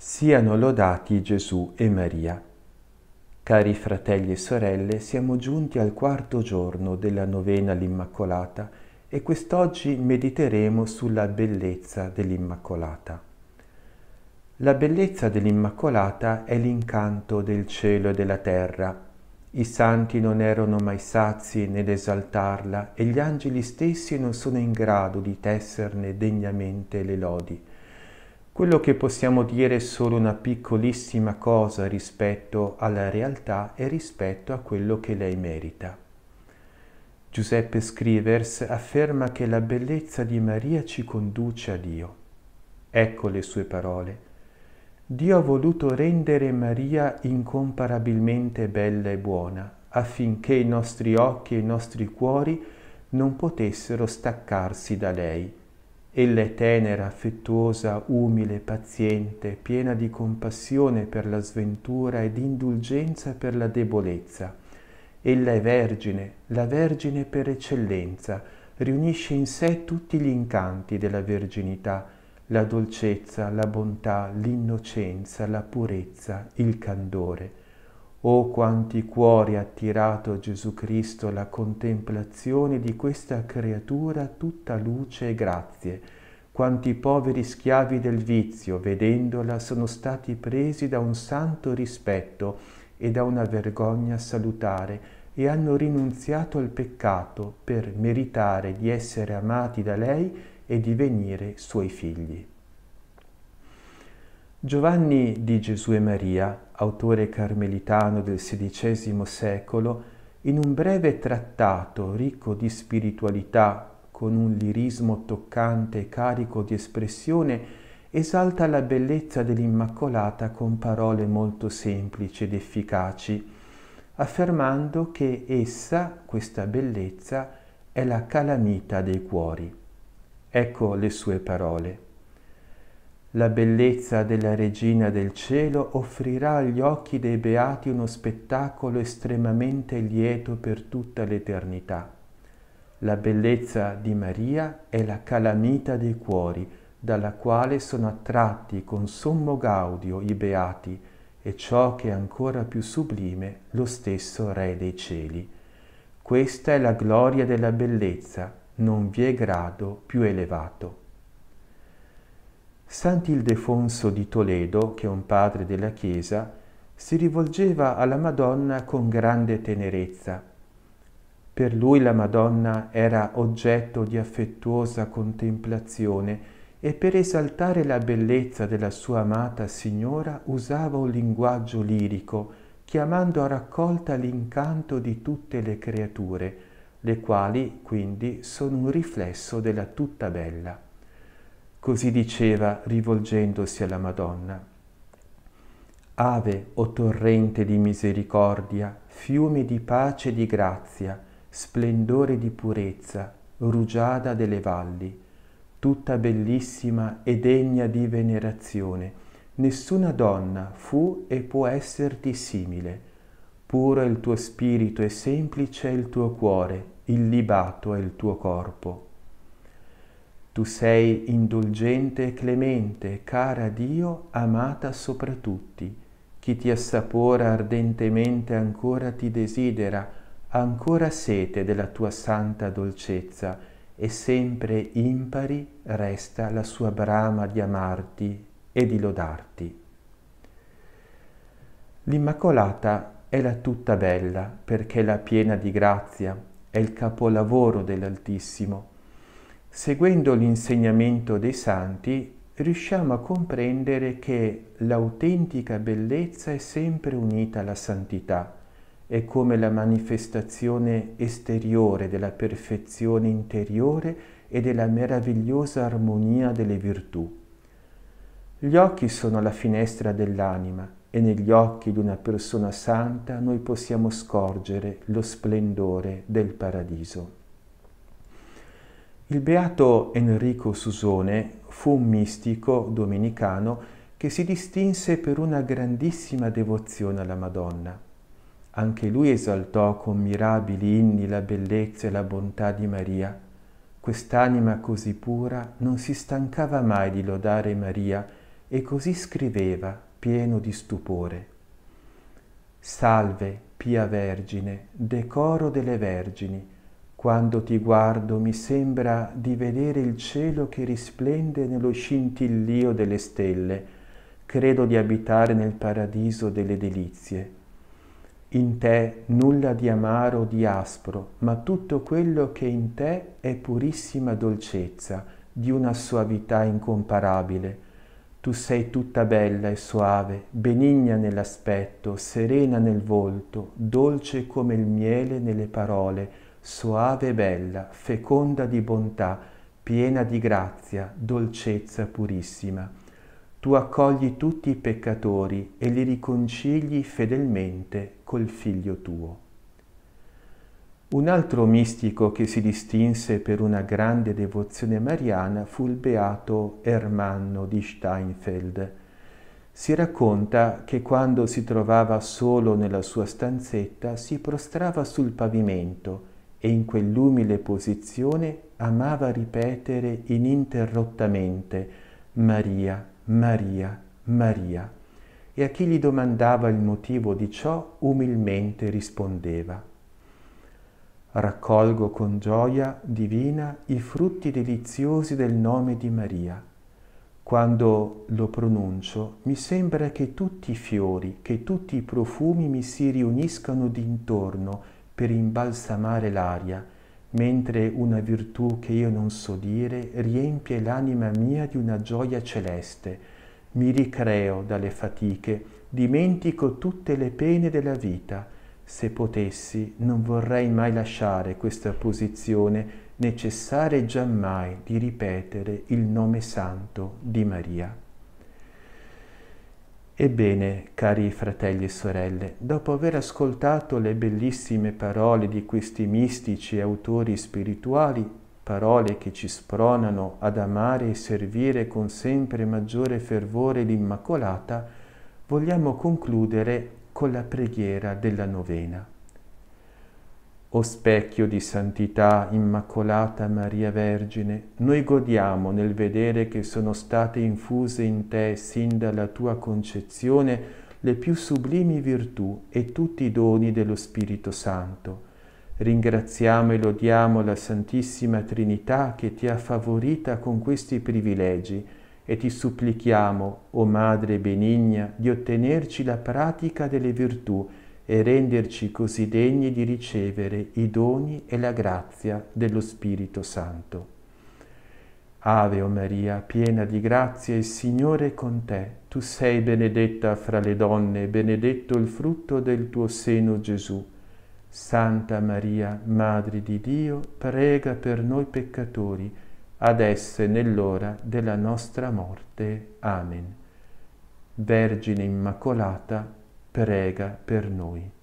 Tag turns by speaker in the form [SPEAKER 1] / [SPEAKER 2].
[SPEAKER 1] Siano lodati Gesù e Maria. Cari fratelli e sorelle, siamo giunti al quarto giorno della novena all'Immacolata e quest'oggi mediteremo sulla bellezza dell'Immacolata. La bellezza dell'Immacolata è l'incanto del cielo e della terra. I santi non erano mai sazi nell'esaltarla e gli angeli stessi non sono in grado di tesserne degnamente le lodi. Quello che possiamo dire è solo una piccolissima cosa rispetto alla realtà e rispetto a quello che lei merita. Giuseppe Scrivers afferma che la bellezza di Maria ci conduce a Dio. Ecco le sue parole. Dio ha voluto rendere Maria incomparabilmente bella e buona, affinché i nostri occhi e i nostri cuori non potessero staccarsi da lei. Ella è tenera, affettuosa, umile, paziente, piena di compassione per la sventura e di indulgenza per la debolezza. Ella è vergine, la vergine per eccellenza, riunisce in sé tutti gli incanti della verginità, la dolcezza, la bontà, l'innocenza, la purezza, il candore. Oh quanti cuori ha attirato Gesù Cristo la contemplazione di questa creatura tutta luce e grazie, quanti poveri schiavi del vizio, vedendola, sono stati presi da un santo rispetto e da una vergogna salutare e hanno rinunziato al peccato per meritare di essere amati da lei e di venire suoi figli. Giovanni di Gesù e Maria, autore carmelitano del XVI secolo, in un breve trattato ricco di spiritualità, con un lirismo toccante e carico di espressione, esalta la bellezza dell'Immacolata con parole molto semplici ed efficaci, affermando che essa, questa bellezza, è la calamita dei cuori. Ecco le sue parole. La bellezza della regina del cielo offrirà agli occhi dei beati uno spettacolo estremamente lieto per tutta l'eternità. La bellezza di Maria è la calamita dei cuori, dalla quale sono attratti con sommo gaudio i beati e ciò che è ancora più sublime, lo stesso Re dei cieli. Questa è la gloria della bellezza, non vi è grado più elevato. Sant'Ildefonso di Toledo, che è un padre della Chiesa, si rivolgeva alla Madonna con grande tenerezza. Per lui la Madonna era oggetto di affettuosa contemplazione e per esaltare la bellezza della sua amata Signora usava un linguaggio lirico, chiamando a raccolta l'incanto di tutte le creature, le quali quindi sono un riflesso della tutta bella. Così diceva rivolgendosi alla Madonna. Ave o torrente di misericordia, fiume di pace e di grazia, splendore di purezza, rugiada delle valli, tutta bellissima e degna di venerazione, nessuna donna fu e può esserti simile. Puro è il tuo spirito e semplice è il tuo cuore, illibato è il tuo corpo. Tu sei indulgente e clemente, cara Dio, amata sopra tutti. Chi ti assapora ardentemente ancora ti desidera, ancora sete della tua santa dolcezza, e sempre impari resta la sua brama di amarti e di lodarti. L'Immacolata è la tutta bella, perché è la piena di grazia, è il capolavoro dell'Altissimo, Seguendo l'insegnamento dei santi, riusciamo a comprendere che l'autentica bellezza è sempre unita alla santità, è come la manifestazione esteriore della perfezione interiore e della meravigliosa armonia delle virtù. Gli occhi sono la finestra dell'anima e negli occhi di una persona santa noi possiamo scorgere lo splendore del paradiso. Il beato Enrico Susone fu un mistico domenicano che si distinse per una grandissima devozione alla Madonna. Anche lui esaltò con mirabili inni la bellezza e la bontà di Maria. Quest'anima così pura non si stancava mai di lodare Maria e così scriveva, pieno di stupore. Salve, pia Vergine, decoro delle Vergini, quando ti guardo mi sembra di vedere il cielo che risplende nello scintillio delle stelle. Credo di abitare nel paradiso delle delizie. In te nulla di amaro o di aspro, ma tutto quello che in te è purissima dolcezza, di una suavità incomparabile. Tu sei tutta bella e soave, benigna nell'aspetto, serena nel volto, dolce come il miele nelle parole, soave e bella, feconda di bontà, piena di grazia, dolcezza purissima. Tu accogli tutti i peccatori e li riconcili fedelmente col Figlio tuo. Un altro mistico che si distinse per una grande devozione mariana fu il beato Ermanno di Steinfeld. Si racconta che quando si trovava solo nella sua stanzetta si prostrava sul pavimento e in quell'umile posizione amava ripetere ininterrottamente Maria, Maria, Maria. E a chi gli domandava il motivo di ciò umilmente rispondeva. Raccolgo con gioia divina i frutti deliziosi del nome di Maria. Quando lo pronuncio mi sembra che tutti i fiori, che tutti i profumi mi si riuniscano d'intorno per imbalsamare l'aria, mentre una virtù che io non so dire riempie l'anima mia di una gioia celeste. Mi ricreo dalle fatiche, dimentico tutte le pene della vita. Se potessi, non vorrei mai lasciare questa posizione, necessaria giammai di ripetere il nome santo di Maria. Ebbene, cari fratelli e sorelle, dopo aver ascoltato le bellissime parole di questi mistici e autori spirituali, parole che ci spronano ad amare e servire con sempre maggiore fervore l'Immacolata, vogliamo concludere con la preghiera della novena. O specchio di santità, Immacolata Maria Vergine, noi godiamo nel vedere che sono state infuse in te, sin dalla tua concezione, le più sublimi virtù e tutti i doni dello Spirito Santo. Ringraziamo e lodiamo la Santissima Trinità che ti ha favorita con questi privilegi e ti supplichiamo, o Madre benigna, di ottenerci la pratica delle virtù e renderci così degni di ricevere i doni e la grazia dello Spirito Santo. Ave o Maria, piena di grazia, il Signore è con te. Tu sei benedetta fra le donne, benedetto il frutto del tuo seno Gesù. Santa Maria, Madre di Dio, prega per noi peccatori, adesso e nell'ora della nostra morte. Amen. Vergine Immacolata, prega per noi.